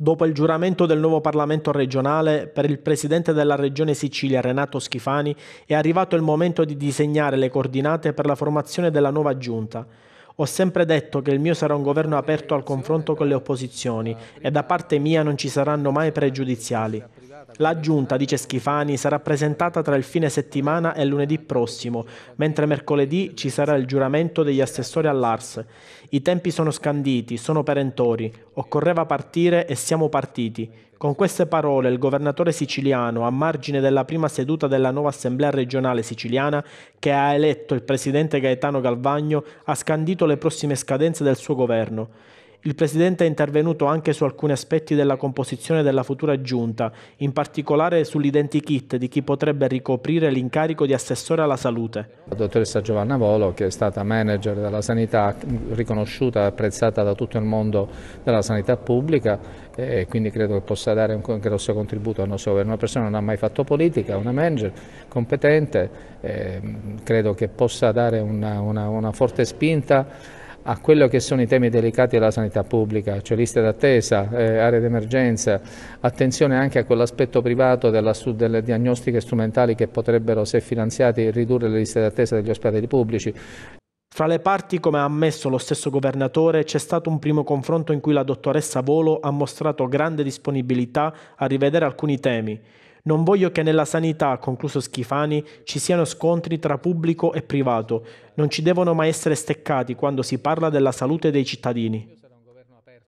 Dopo il giuramento del nuovo Parlamento regionale, per il presidente della Regione Sicilia Renato Schifani è arrivato il momento di disegnare le coordinate per la formazione della nuova giunta. Ho sempre detto che il mio sarà un governo aperto al confronto con le opposizioni e da parte mia non ci saranno mai pregiudiziali. La giunta, dice Schifani, sarà presentata tra il fine settimana e lunedì prossimo, mentre mercoledì ci sarà il giuramento degli assessori all'ARS. I tempi sono scanditi, sono perentori. Occorreva partire e siamo partiti. Con queste parole il governatore siciliano, a margine della prima seduta della nuova assemblea regionale siciliana, che ha eletto il presidente Gaetano Galvagno, ha scandito le prossime scadenze del suo governo. Il Presidente è intervenuto anche su alcuni aspetti della composizione della futura giunta, in particolare sull'identikit di chi potrebbe ricoprire l'incarico di assessore alla salute. La dottoressa Giovanna Volo, che è stata manager della sanità, riconosciuta e apprezzata da tutto il mondo della sanità pubblica, e quindi credo che possa dare un grosso contributo al nostro governo. Una persona che non ha mai fatto politica, una manager competente, credo che possa dare una, una, una forte spinta a quello che sono i temi delicati della sanità pubblica, cioè liste d'attesa, eh, aree d'emergenza, attenzione anche a quell'aspetto privato della, delle diagnostiche strumentali che potrebbero, se finanziati, ridurre le liste d'attesa degli ospedali pubblici. Fra le parti, come ha ammesso lo stesso governatore, c'è stato un primo confronto in cui la dottoressa Volo ha mostrato grande disponibilità a rivedere alcuni temi non voglio che nella sanità, concluso Schifani, ci siano scontri tra pubblico e privato. Non ci devono mai essere steccati quando si parla della salute dei cittadini.